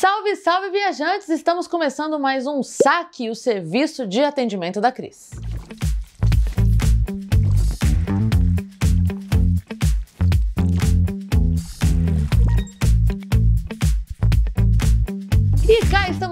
Salve, salve viajantes! Estamos começando mais um saque, o serviço de atendimento da Cris.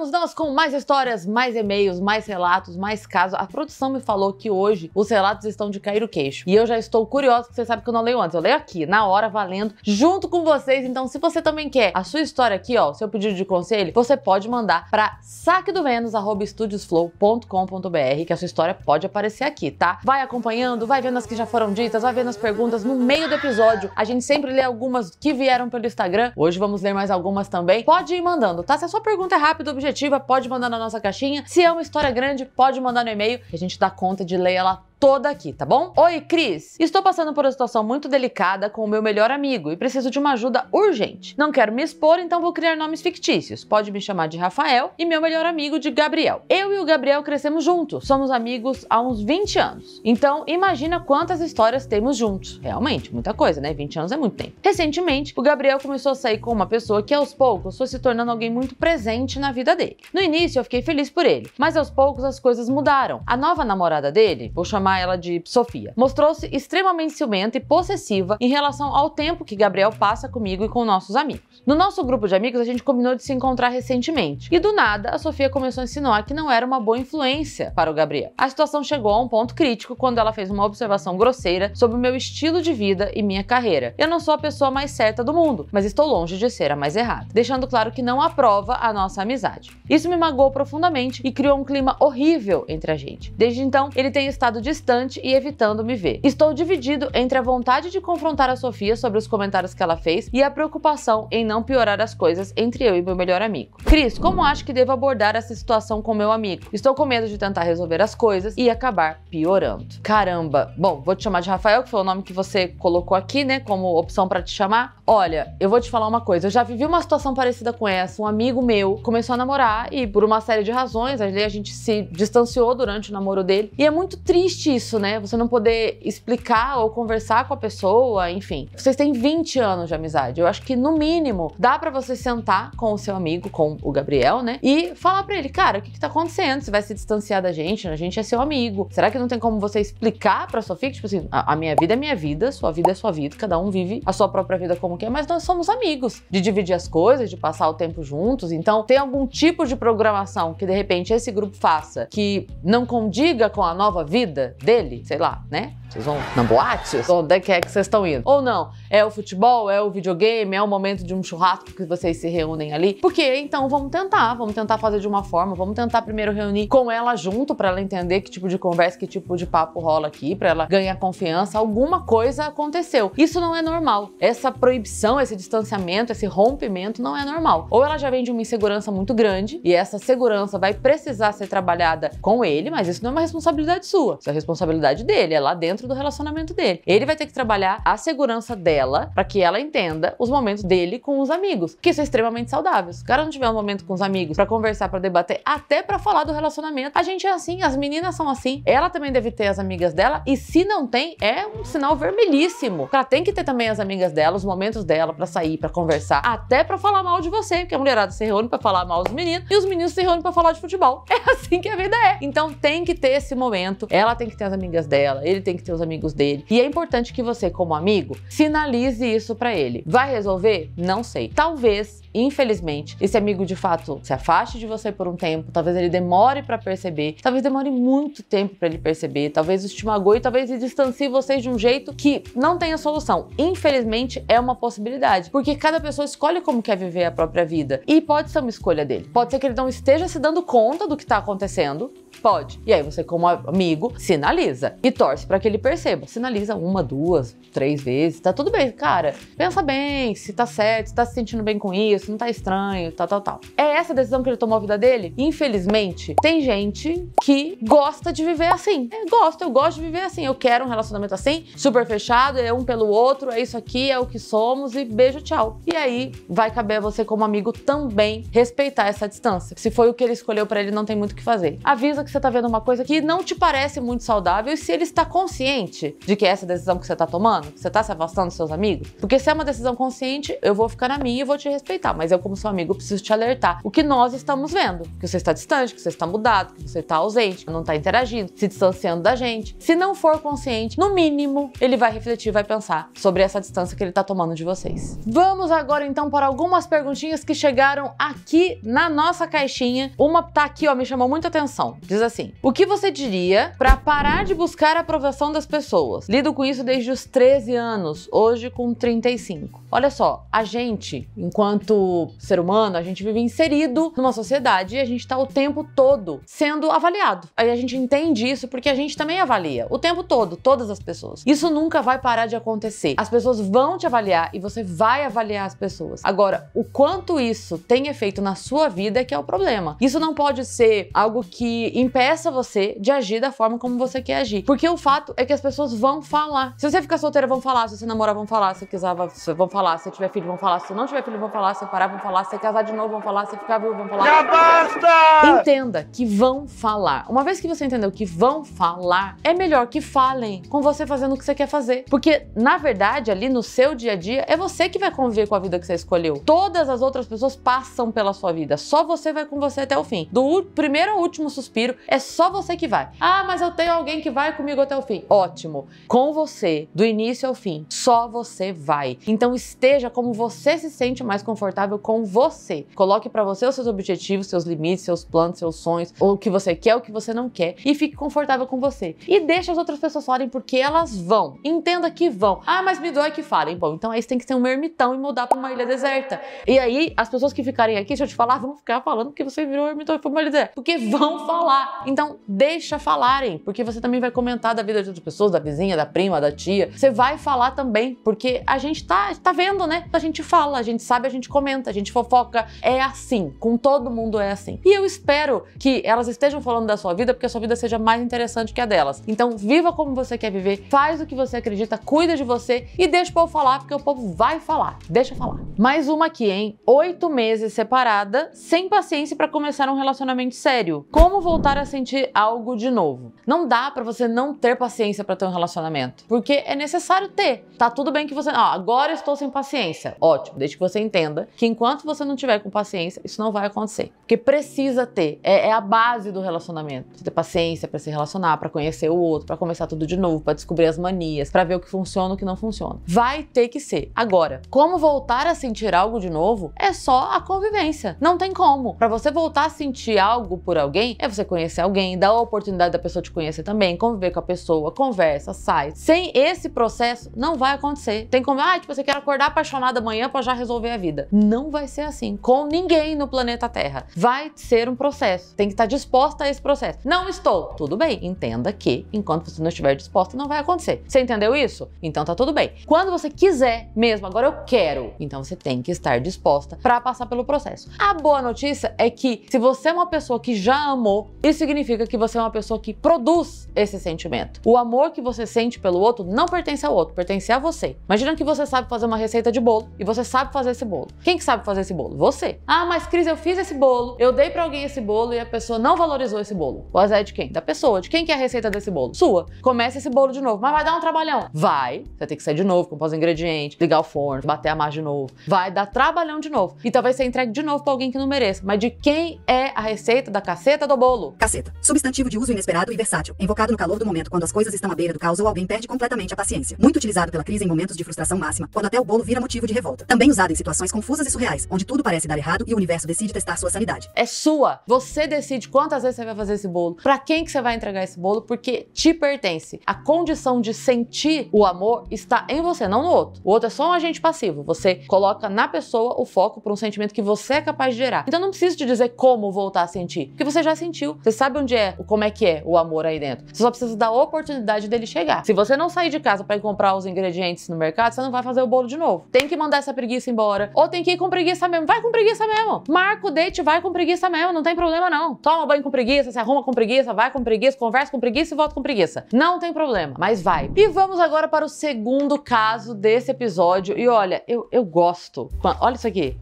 Voltamos nós com mais histórias, mais e-mails, mais relatos, mais casos. A produção me falou que hoje os relatos estão de cair o queixo. E eu já estou curiosa, porque você sabe que eu não leio antes. Eu leio aqui, na hora, valendo, junto com vocês. Então, se você também quer a sua história aqui, ó, seu pedido de conselho, você pode mandar para saquedovenus.estudiosflow.com.br, que a sua história pode aparecer aqui, tá? Vai acompanhando, vai vendo as que já foram ditas, vai vendo as perguntas no meio do episódio. A gente sempre lê algumas que vieram pelo Instagram. Hoje vamos ler mais algumas também. Pode ir mandando, tá? Se a sua pergunta é rápida, objetiva, pode mandar na nossa caixinha. Se é uma história grande, pode mandar no e-mail, que a gente dá conta de ler ela toda aqui, tá bom? Oi, Cris! Estou passando por uma situação muito delicada com o meu melhor amigo e preciso de uma ajuda urgente. Não quero me expor, então vou criar nomes fictícios. Pode me chamar de Rafael e meu melhor amigo de Gabriel. Eu e o Gabriel crescemos juntos, somos amigos há uns 20 anos. Então, imagina quantas histórias temos juntos. Realmente, muita coisa, né? 20 anos é muito tempo. Recentemente, o Gabriel começou a sair com uma pessoa que aos poucos foi se tornando alguém muito presente na vida dele. No início, eu fiquei feliz por ele, mas aos poucos as coisas mudaram. A nova namorada dele, vou chamar chamar ela de Sofia. Mostrou-se extremamente ciumenta e possessiva em relação ao tempo que Gabriel passa comigo e com nossos amigos. No nosso grupo de amigos, a gente combinou de se encontrar recentemente. E do nada, a Sofia começou a insinuar que não era uma boa influência para o Gabriel. A situação chegou a um ponto crítico quando ela fez uma observação grosseira sobre o meu estilo de vida e minha carreira. Eu não sou a pessoa mais certa do mundo, mas estou longe de ser a mais errada, deixando claro que não aprova a nossa amizade. Isso me magoou profundamente e criou um clima horrível entre a gente. Desde então, ele tem estado de distante e evitando me ver. Estou dividido entre a vontade de confrontar a Sofia sobre os comentários que ela fez e a preocupação em não piorar as coisas entre eu e meu melhor amigo. Cris, como acho que devo abordar essa situação com meu amigo? Estou com medo de tentar resolver as coisas e acabar piorando. Caramba. Bom, vou te chamar de Rafael, que foi o nome que você colocou aqui, né, como opção para te chamar. Olha, eu vou te falar uma coisa. Eu já vivi uma situação parecida com essa. Um amigo meu começou a namorar e por uma série de razões, a gente se distanciou durante o namoro dele. E é muito triste existe isso, né? Você não poder explicar ou conversar com a pessoa, enfim. Vocês têm 20 anos de amizade. Eu acho que, no mínimo, dá para você sentar com o seu amigo, com o Gabriel, né? E falar para ele, cara, o que, que tá acontecendo? Você vai se distanciar da gente? A gente é seu amigo. Será que não tem como você explicar pra sua filha? Tipo assim, a minha vida é minha vida, sua vida é sua vida, cada um vive a sua própria vida como quer, mas nós somos amigos. De dividir as coisas, de passar o tempo juntos. Então, tem algum tipo de programação que, de repente, esse grupo faça que não condiga com a nova vida? Dele? Sei lá, né? Vocês vão na boate? Onde é que é que vocês estão indo? Ou não? É o futebol? É o videogame? É o momento de um churrasco que vocês se reúnem ali? Porque então vamos tentar, vamos tentar fazer de uma forma, vamos tentar primeiro reunir com ela junto para ela entender que tipo de conversa, que tipo de papo rola aqui, para ela ganhar confiança. Alguma coisa aconteceu. Isso não é normal. Essa proibição, esse distanciamento, esse rompimento não é normal. Ou ela já vem de uma insegurança muito grande e essa segurança vai precisar ser trabalhada com ele, mas isso não é uma responsabilidade sua. Isso é responsabilidade dele, é lá dentro do relacionamento dele. Ele vai ter que trabalhar a segurança dela para que ela entenda os momentos dele com os amigos, que são extremamente saudáveis. Se o cara não tiver um momento com os amigos para conversar, para debater, até para falar do relacionamento, a gente é assim, as meninas são assim, ela também deve ter as amigas dela e se não tem, é um sinal vermelhíssimo. Ela tem que ter também as amigas dela, os momentos dela para sair, para conversar, até para falar mal de você, porque a mulherada se reúne para falar mal dos meninos e os meninos se reúnem para falar de futebol. É assim que a vida é. Então tem que ter esse momento, ela tem que que ter as amigas dela, ele tem que ter os amigos dele. E é importante que você, como amigo, sinalize isso para ele. Vai resolver? Não sei. Talvez, infelizmente, esse amigo de fato se afaste de você por um tempo, talvez ele demore para perceber, talvez demore muito tempo para ele perceber, talvez te magoe. talvez ele distancie vocês de um jeito que não tenha solução. Infelizmente, é uma possibilidade, porque cada pessoa escolhe como quer viver a própria vida e pode ser uma escolha dele. Pode ser que ele não esteja se dando conta do que está acontecendo, Pode. E aí você, como amigo, sinaliza e torce para que ele perceba. Sinaliza uma, duas, três vezes, tá tudo bem. Cara, pensa bem se tá certo, se tá se sentindo bem com isso, não tá estranho, tal, tal, tal. É essa decisão que ele tomou a vida dele? Infelizmente, tem gente que gosta de viver assim. É, gosto, eu gosto de viver assim. Eu quero um relacionamento assim, super fechado, é um pelo outro, é isso aqui, é o que somos e beijo, tchau. E aí vai caber a você, como amigo, também respeitar essa distância. Se foi o que ele escolheu para ele, não tem muito o que fazer. Avisa que você está vendo uma coisa que não te parece muito saudável e se ele está consciente de que é essa decisão que você está tomando, que você está se afastando dos seus amigos. Porque se é uma decisão consciente, eu vou ficar na minha e vou te respeitar, mas eu, como seu amigo, preciso te alertar o que nós estamos vendo: que você está distante, que você está mudado, que você está ausente, que não está interagindo, se distanciando da gente. Se não for consciente, no mínimo, ele vai refletir, vai pensar sobre essa distância que ele está tomando de vocês. Vamos agora então para algumas perguntinhas que chegaram aqui na nossa caixinha. Uma tá aqui, ó, me chamou muita atenção. Diz Diz assim: O que você diria para parar de buscar a aprovação das pessoas? Lido com isso desde os 13 anos, hoje com 35. Olha só, a gente, enquanto ser humano, a gente vive inserido numa sociedade e a gente está o tempo todo sendo avaliado. Aí a gente entende isso porque a gente também avalia o tempo todo, todas as pessoas. Isso nunca vai parar de acontecer. As pessoas vão te avaliar e você vai avaliar as pessoas. Agora, o quanto isso tem efeito na sua vida é que é o problema. Isso não pode ser algo que impeça você de agir da forma como você quer agir. Porque o fato é que as pessoas vão falar. Se você ficar solteira, vão falar. Se você namorar, vão falar. Se quiser, vão falar. Se tiver filho, vão falar. Se não tiver filho, vão falar. Se parar, vão falar. Se casar de novo, vão falar. Se ficar viúvo, vão falar. Já basta! Entenda que vão falar. Uma vez que você entendeu que vão falar, é melhor que falem com você fazendo o que você quer fazer. Porque, na verdade, ali no seu dia a dia, é você que vai conviver com a vida que você escolheu. Todas as outras pessoas passam pela sua vida. Só você vai com você até o fim. Do primeiro ao último suspiro, é só você que vai. Ah, mas eu tenho alguém que vai comigo até o fim. Ótimo. Com você, do início ao fim, só você vai. Então esteja como você se sente mais confortável com você. Coloque para você os seus objetivos, seus limites, seus planos, seus sonhos, o que você quer, o que você não quer e fique confortável com você. E deixe as outras pessoas falarem porque elas vão. Entenda que vão. Ah, mas me dói que falem. Bom, então aí você tem que ser um ermitão e mudar para uma ilha deserta. E aí as pessoas que ficarem aqui, se eu te falar, vão ficar falando que você virou ermitão e foi uma ilha deserta, porque vão falar falar. Então, deixa falarem, porque você também vai comentar da vida de outras pessoas, da vizinha, da prima, da tia. Você vai falar também, porque a gente tá, tá vendo, né? A gente fala, a gente sabe, a gente comenta, a gente fofoca. É assim, com todo mundo é assim. E eu espero que elas estejam falando da sua vida, porque a sua vida seja mais interessante que a delas. Então, viva como você quer viver, faz o que você acredita, cuida de você e deixa o povo falar, porque o povo vai falar. Deixa falar. Mais uma aqui, hein? Oito meses separada, sem paciência para começar um relacionamento sério. Como voltar voltar a sentir algo de novo. Não dá para você não ter paciência para ter um relacionamento, porque é necessário ter. Tá tudo bem que você, ó, agora estou sem paciência. Ótimo, desde que você entenda que enquanto você não tiver com paciência, isso não vai acontecer. Porque precisa ter, é, é a base do relacionamento. Você ter paciência para se relacionar, para conhecer o outro, para começar tudo de novo, para descobrir as manias, para ver o que funciona e o que não funciona. Vai ter que ser. Agora, como voltar a sentir algo de novo? É só a convivência. Não tem como. Para você voltar a sentir algo por alguém, é você conhecer conhecer alguém, dá a oportunidade da pessoa te conhecer também, conviver com a pessoa, conversa, sai. Sem esse processo, não vai acontecer. Tem como, ah, tipo, você quer acordar apaixonada amanhã para já resolver a vida. Não vai ser assim com ninguém no planeta Terra. Vai ser um processo. Tem que estar tá disposta a esse processo. Não estou. Tudo bem. Entenda que enquanto você não estiver disposta, não vai acontecer. Você entendeu isso? Então tá tudo bem. Quando você quiser mesmo, agora eu quero, então você tem que estar disposta para passar pelo processo. A boa notícia é que se você é uma pessoa que já amou, isso significa que você é uma pessoa que produz esse sentimento. O amor que você sente pelo outro não pertence ao outro, pertence a você. Imagina que você sabe fazer uma receita de bolo e você sabe fazer esse bolo. Quem que sabe fazer esse bolo? Você. Ah, mas Cris, eu fiz esse bolo, eu dei para alguém esse bolo e a pessoa não valorizou esse bolo. O azar é de quem? Da pessoa. De quem que é a receita desse bolo? Sua. Começa esse bolo de novo, mas vai dar um trabalhão. Vai. Você tem que sair de novo, compor os ingredientes, ligar o forno, bater a massa de novo. Vai dar trabalhão de novo. E talvez você entregue de novo para alguém que não mereça. Mas de quem é a receita da caceta do bolo? Caceta. Substantivo de uso inesperado e versátil, invocado no calor do momento quando as coisas estão à beira do caos ou alguém perde completamente a paciência. Muito utilizado pela crise em momentos de frustração máxima, quando até o bolo vira motivo de revolta. Também usado em situações confusas e surreais, onde tudo parece dar errado e o universo decide testar sua sanidade. É sua. Você decide quantas vezes você vai fazer esse bolo, para quem que você vai entregar esse bolo, porque te pertence. A condição de sentir o amor está em você, não no outro. O outro é só um agente passivo. Você coloca na pessoa o foco para um sentimento que você é capaz de gerar. Então não preciso te dizer como voltar a sentir, porque você já sentiu, você sabe onde é, como é que é o amor aí dentro. Você só precisa dar a oportunidade dele chegar. Se você não sair de casa para ir comprar os ingredientes no mercado, você não vai fazer o bolo de novo. Tem que mandar essa preguiça embora. Ou tem que ir com preguiça mesmo. Vai com preguiça mesmo. Marca o date, vai com preguiça mesmo. Não tem problema não. Toma banho com preguiça, se arruma com preguiça, vai com preguiça, conversa com preguiça e volta com preguiça. Não tem problema, mas vai. E vamos agora para o segundo caso desse episódio. E olha, eu, eu gosto. Olha isso aqui.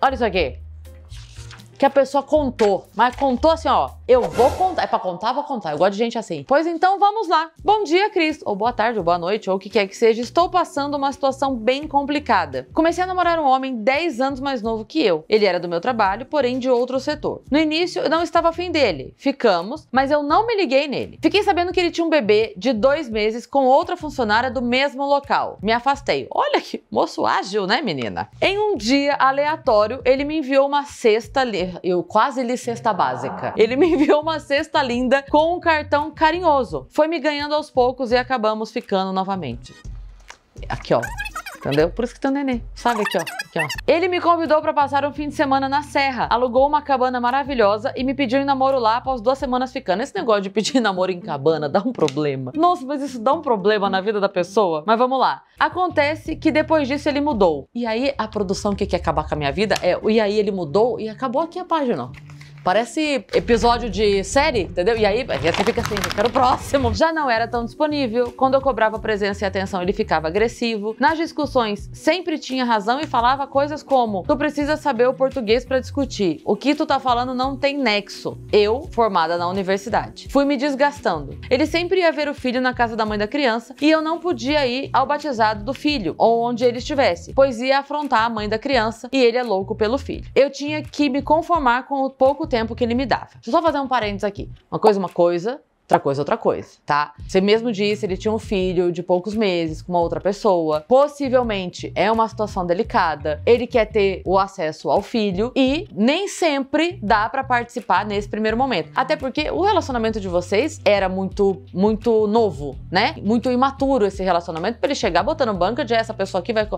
Olha isso aqui. Que a pessoa contou, mas contou assim, ó eu vou contar. É pra contar, vou contar. Eu gosto de gente assim. Pois então, vamos lá. Bom dia, Cris. Ou boa tarde, ou boa noite, ou o que quer que seja. Estou passando uma situação bem complicada. Comecei a namorar um homem 10 anos mais novo que eu. Ele era do meu trabalho, porém de outro setor. No início, eu não estava afim dele. Ficamos, mas eu não me liguei nele. Fiquei sabendo que ele tinha um bebê de dois meses com outra funcionária do mesmo local. Me afastei. Olha que moço ágil, né, menina? Em um dia aleatório, ele me enviou uma cesta. Eu quase li cesta básica. Ele me enviou uma cesta linda com um cartão carinhoso. Foi me ganhando aos poucos e acabamos ficando novamente. Aqui, ó. Entendeu? Por isso que tem um nenê. Sabe aqui ó, aqui, ó. Ele me convidou para passar um fim de semana na serra. Alugou uma cabana maravilhosa e me pediu em namoro lá após duas semanas ficando. Esse negócio de pedir namoro em cabana dá um problema. Nossa, mas isso dá um problema na vida da pessoa? Mas vamos lá. Acontece que depois disso ele mudou. E aí a produção que quer acabar com a minha vida é e aí ele mudou e acabou aqui a página, ó. Parece episódio de série, entendeu? E aí você fica assim, eu quero o próximo. Já não era tão disponível. Quando eu cobrava presença e atenção, ele ficava agressivo. Nas discussões, sempre tinha razão e falava coisas como: Tu precisa saber o português para discutir. O que tu tá falando não tem nexo. Eu, formada na universidade. Fui me desgastando. Ele sempre ia ver o filho na casa da mãe da criança e eu não podia ir ao batizado do filho, ou onde ele estivesse, pois ia afrontar a mãe da criança e ele é louco pelo filho. Eu tinha que me conformar com o pouco tempo tempo que ele me dava. Deixa eu só fazer um parênteses aqui. Uma coisa, uma coisa, Outra coisa, outra coisa, tá? Você mesmo disse, ele tinha um filho de poucos meses com uma outra pessoa. Possivelmente é uma situação delicada. Ele quer ter o acesso ao filho e nem sempre dá para participar nesse primeiro momento. Até porque o relacionamento de vocês era muito muito novo, né? Muito imaturo esse relacionamento para ele chegar botando banca de é, essa pessoa aqui vai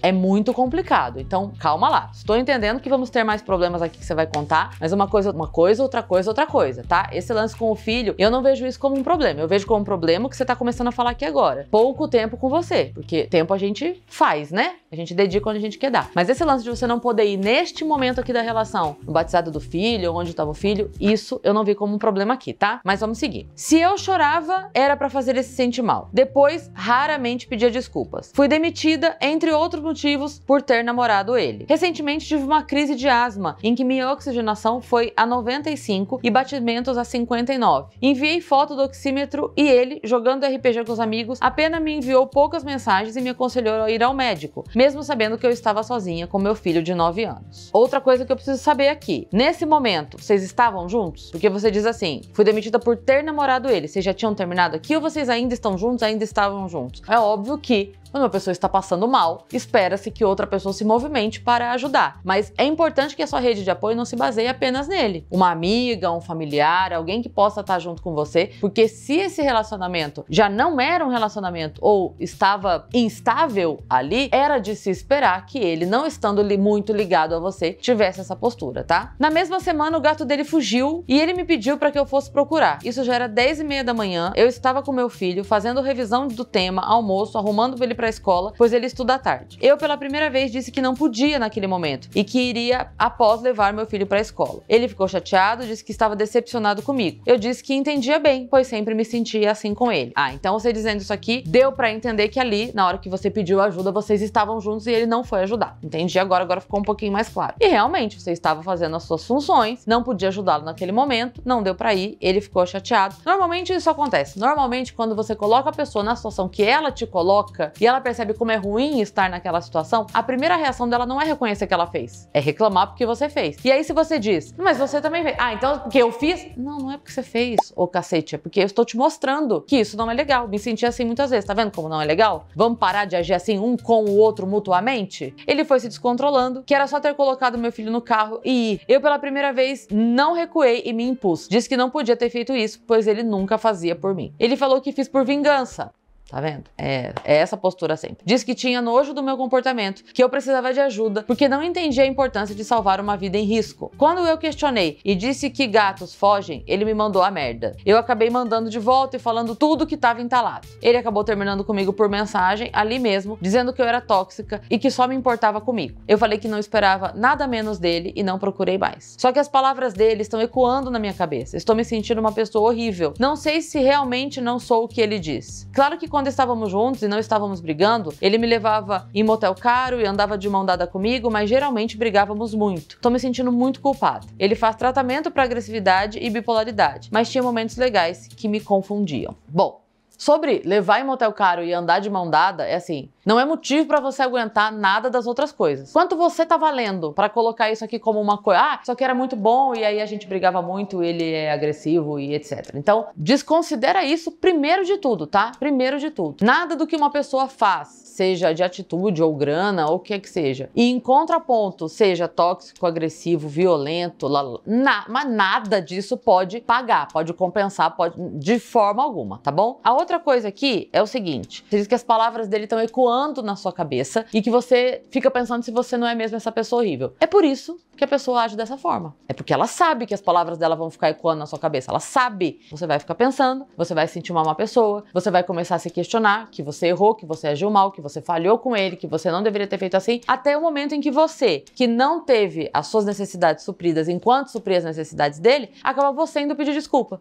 é muito complicado. Então, calma lá. Estou entendendo que vamos ter mais problemas aqui que você vai contar, mas uma coisa, uma coisa, outra coisa, outra coisa, tá? Esse lance com o filho, eu não vejo vejo isso como um problema. Eu vejo como um problema que você está começando a falar aqui agora. Pouco tempo com você, porque tempo a gente faz, né? A gente dedica onde a gente quer dar. Mas esse lance de você não poder ir neste momento aqui da relação, no batizado do filho, onde estava o filho, isso eu não vi como um problema aqui, tá? Mas vamos seguir. Se eu chorava, era para fazer ele se sentir mal. Depois, raramente pedia desculpas. Fui demitida, entre outros motivos, por ter namorado ele. Recentemente tive uma crise de asma, em que minha oxigenação foi a 95 e batimentos a 59. Enviei foto do oxímetro e ele, jogando RPG com os amigos, apenas me enviou poucas mensagens e me aconselhou a ir ao médico, mesmo sabendo que eu estava sozinha com meu filho de 9 anos. Outra coisa que eu preciso saber aqui: é nesse momento, vocês estavam juntos? Porque você diz assim: fui demitida por ter namorado ele. Vocês já tinham terminado aqui ou vocês ainda estão juntos? Ainda estavam juntos? É óbvio que quando uma pessoa está passando mal, espera-se que outra pessoa se movimente para ajudar, mas é importante que a sua rede de apoio não se baseie apenas nele. Uma amiga, um familiar, alguém que possa estar junto com você, porque se esse relacionamento já não era um relacionamento ou estava instável ali, era de se esperar que ele, não estando muito ligado a você, tivesse essa postura, tá? Na mesma semana, o gato dele fugiu e ele me pediu para que eu fosse procurar. Isso já era 10 e meia da manhã, eu estava com meu filho fazendo revisão do tema, almoço, arrumando ele para a escola, pois ele estuda à tarde. Eu, pela primeira vez, disse que não podia naquele momento e que iria após levar meu filho para a escola. Ele ficou chateado, disse que estava decepcionado comigo. Eu disse que entendia bem, pois sempre me sentia assim com ele. Ah, então você dizendo isso aqui, deu para entender que ali, na hora que você pediu ajuda, vocês estavam juntos e ele não foi ajudar. Entendi agora, agora ficou um pouquinho mais claro. E realmente, você estava fazendo as suas funções, não podia ajudá-lo naquele momento, não deu para ir, ele ficou chateado. Normalmente isso acontece. Normalmente quando você coloca a pessoa na situação que ela te coloca e ela percebe como é ruim estar naquela situação, a primeira reação dela não é reconhecer que ela fez, é reclamar porque você fez. E aí se você diz, mas você também fez. Ah, então porque eu fiz? Não, não é porque você fez, ô cacete, é porque eu estou te mostrando que isso não é legal. Me senti assim muitas vezes, tá vendo como não é legal? Vamos parar de agir assim um com o outro mutuamente? Ele foi se descontrolando, que era só ter colocado meu filho no carro e ir. Eu pela primeira vez não recuei e me impus. Disse que não podia ter feito isso, pois ele nunca fazia por mim. Ele falou que fiz por vingança. Tá vendo? É, é essa postura sempre. Diz que tinha nojo do meu comportamento, que eu precisava de ajuda, porque não entendia a importância de salvar uma vida em risco. Quando eu questionei e disse que gatos fogem, ele me mandou a merda. Eu acabei mandando de volta e falando tudo que tava entalado. Ele acabou terminando comigo por mensagem, ali mesmo, dizendo que eu era tóxica e que só me importava comigo. Eu falei que não esperava nada menos dele e não procurei mais. Só que as palavras dele estão ecoando na minha cabeça. Estou me sentindo uma pessoa horrível. Não sei se realmente não sou o que ele diz. Claro que quando quando estávamos juntos e não estávamos brigando, ele me levava em motel caro e andava de mão dada comigo, mas geralmente brigávamos muito. Tô me sentindo muito culpado. Ele faz tratamento para agressividade e bipolaridade, mas tinha momentos legais que me confundiam. Bom, Sobre levar em motel caro e andar de mão dada, é assim, não é motivo para você aguentar nada das outras coisas. Quanto você tá valendo para colocar isso aqui como uma coisa, ah, só que era muito bom e aí a gente brigava muito, ele é agressivo e etc. Então, desconsidera isso primeiro de tudo, tá? Primeiro de tudo. Nada do que uma pessoa faz, seja de atitude ou grana ou o que é que seja. E em contraponto, seja tóxico, agressivo, violento, lá, lá, na, mas nada disso pode pagar, pode compensar, pode de forma alguma, tá bom? A outra Outra coisa aqui é o seguinte: você diz que as palavras dele estão ecoando na sua cabeça e que você fica pensando se você não é mesmo essa pessoa horrível. É por isso que a pessoa age dessa forma. É porque ela sabe que as palavras dela vão ficar ecoando na sua cabeça. Ela sabe. Você vai ficar pensando, você vai sentir uma má pessoa, você vai começar a se questionar que você errou, que você agiu mal, que você falhou com ele, que você não deveria ter feito assim, até o momento em que você, que não teve as suas necessidades supridas enquanto supria as necessidades dele, acaba você indo pedir desculpa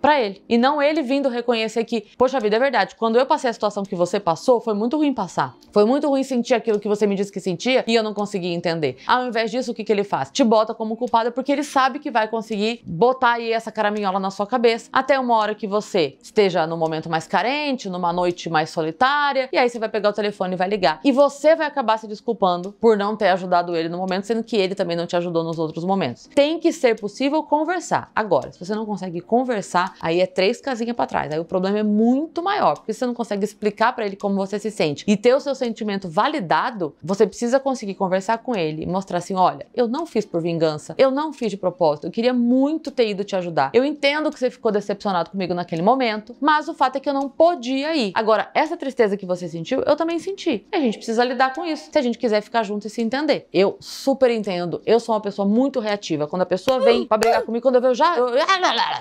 para ele. E não ele vindo reconhecer que, poxa vida, é verdade, quando eu passei a situação que você passou, foi muito ruim passar. Foi muito ruim sentir aquilo que você me disse que sentia e eu não consegui entender. Ao invés disso, o que, que ele faz? Te bota como culpada porque ele sabe que vai conseguir botar aí essa caraminhola na sua cabeça até uma hora que você esteja num momento mais carente, numa noite mais solitária, e aí você vai pegar o telefone e vai ligar. E você vai acabar se desculpando por não ter ajudado ele no momento, sendo que ele também não te ajudou nos outros momentos. Tem que ser possível conversar. Agora, se você não consegue conversar, Aí é três casinhas para trás. Aí o problema é muito maior, porque você não consegue explicar para ele como você se sente. E ter o seu sentimento validado, você precisa conseguir conversar com ele e mostrar assim: olha, eu não fiz por vingança, eu não fiz de propósito, eu queria muito ter ido te ajudar. Eu entendo que você ficou decepcionado comigo naquele momento, mas o fato é que eu não podia ir. Agora, essa tristeza que você sentiu, eu também senti. A gente precisa lidar com isso, se a gente quiser ficar junto e se entender. Eu super entendo, eu sou uma pessoa muito reativa. Quando a pessoa vem pra brigar comigo, quando eu vejo, já, eu,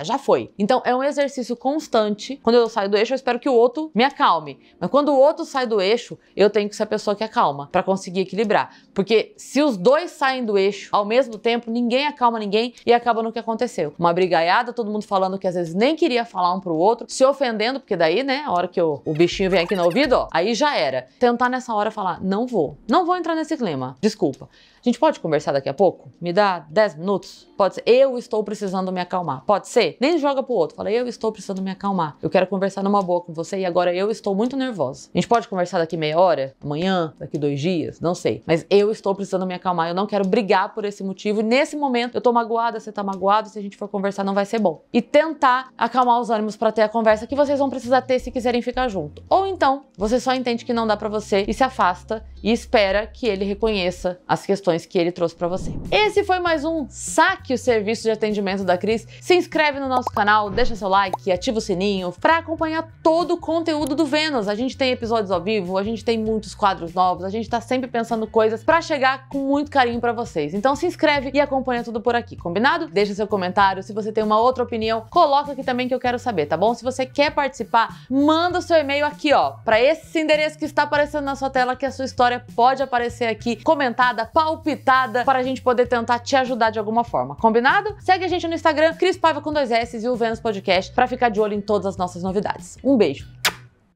já foi. Então, então é um exercício constante. Quando eu saio do eixo, eu espero que o outro me acalme. Mas quando o outro sai do eixo, eu tenho que ser a pessoa que acalma para conseguir equilibrar. Porque se os dois saem do eixo ao mesmo tempo, ninguém acalma ninguém e acaba no que aconteceu. Uma brigaiada, todo mundo falando que às vezes nem queria falar um pro outro, se ofendendo, porque daí, né, a hora que o bichinho vem aqui no ouvido, ó, aí já era. Tentar nessa hora falar: não vou, não vou entrar nesse clima, desculpa. A gente pode conversar daqui a pouco? Me dá 10 minutos? Pode ser. Eu estou precisando me acalmar. Pode ser. Nem joga pro outro. Fala, eu estou precisando me acalmar. Eu quero conversar numa boa com você e agora eu estou muito nervosa. A gente pode conversar daqui meia hora? Amanhã? Daqui dois dias? Não sei. Mas eu estou precisando me acalmar. Eu não quero brigar por esse motivo. E nesse momento, eu tô magoada, você tá magoado. Se a gente for conversar, não vai ser bom. E tentar acalmar os ânimos para ter a conversa que vocês vão precisar ter se quiserem ficar junto. Ou então, você só entende que não dá para você e se afasta e espera que ele reconheça as questões que ele trouxe para você. Esse foi mais um Saque o Serviço de Atendimento da Cris. Se inscreve no nosso canal, deixa seu like, ativa o sininho para acompanhar todo o conteúdo do Vênus. A gente tem episódios ao vivo, a gente tem muitos quadros novos, a gente tá sempre pensando coisas para chegar com muito carinho para vocês. Então se inscreve e acompanha tudo por aqui, combinado? Deixa seu comentário, se você tem uma outra opinião, coloca aqui também que eu quero saber, tá bom? Se você quer participar, manda o seu e-mail aqui, ó, para esse endereço que está aparecendo na sua tela que é a sua história história pode aparecer aqui comentada, palpitada, para a gente poder tentar te ajudar de alguma forma. Combinado? Segue a gente no Instagram, Cris Paiva com dois S e o Vênus Podcast, para ficar de olho em todas as nossas novidades. Um beijo!